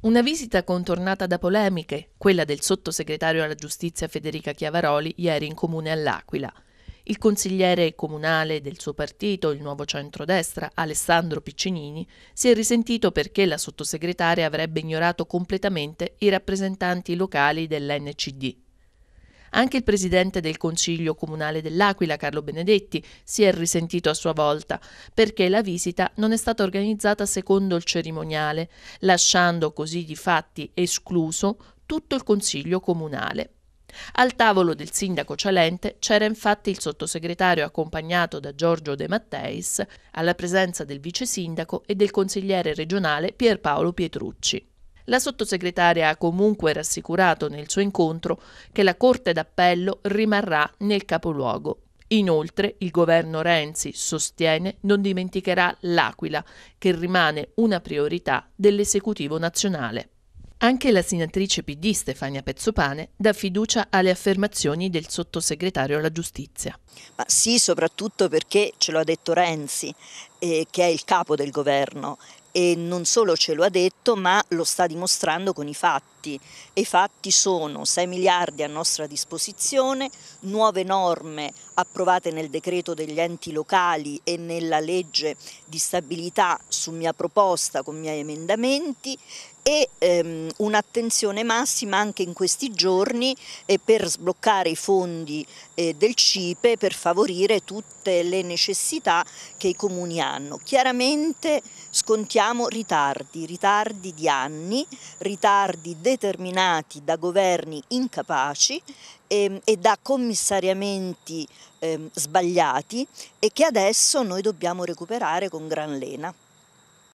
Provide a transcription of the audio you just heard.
Una visita contornata da polemiche, quella del sottosegretario alla giustizia Federica Chiavaroli ieri in comune all'Aquila. Il consigliere comunale del suo partito, il nuovo centrodestra, Alessandro Piccinini, si è risentito perché la sottosegretaria avrebbe ignorato completamente i rappresentanti locali dell'NCD. Anche il presidente del Consiglio Comunale dell'Aquila, Carlo Benedetti, si è risentito a sua volta perché la visita non è stata organizzata secondo il cerimoniale, lasciando così di fatti escluso tutto il Consiglio Comunale. Al tavolo del sindaco Cialente c'era infatti il sottosegretario accompagnato da Giorgio De Matteis, alla presenza del vice sindaco e del consigliere regionale Pierpaolo Pietrucci. La sottosegretaria ha comunque rassicurato nel suo incontro che la Corte d'Appello rimarrà nel capoluogo. Inoltre il governo Renzi sostiene non dimenticherà l'Aquila, che rimane una priorità dell'esecutivo nazionale. Anche la senatrice PD Stefania Pezzopane dà fiducia alle affermazioni del sottosegretario alla giustizia. Ma sì, soprattutto perché ce lo ha detto Renzi, eh, che è il capo del governo e non solo ce lo ha detto, ma lo sta dimostrando con i fatti fatti e i fatti sono 6 miliardi a nostra disposizione, nuove norme approvate nel decreto degli enti locali e nella legge di stabilità su mia proposta con miei emendamenti e ehm, un'attenzione massima anche in questi giorni eh, per sbloccare i fondi eh, del CIPE per favorire tutte le necessità che i comuni hanno. Chiaramente scontiamo ritardi, ritardi di anni, ritardi del determinati da governi incapaci e, ehm, e da commissariamenti eh, sbagliati e che adesso noi dobbiamo recuperare con gran lena.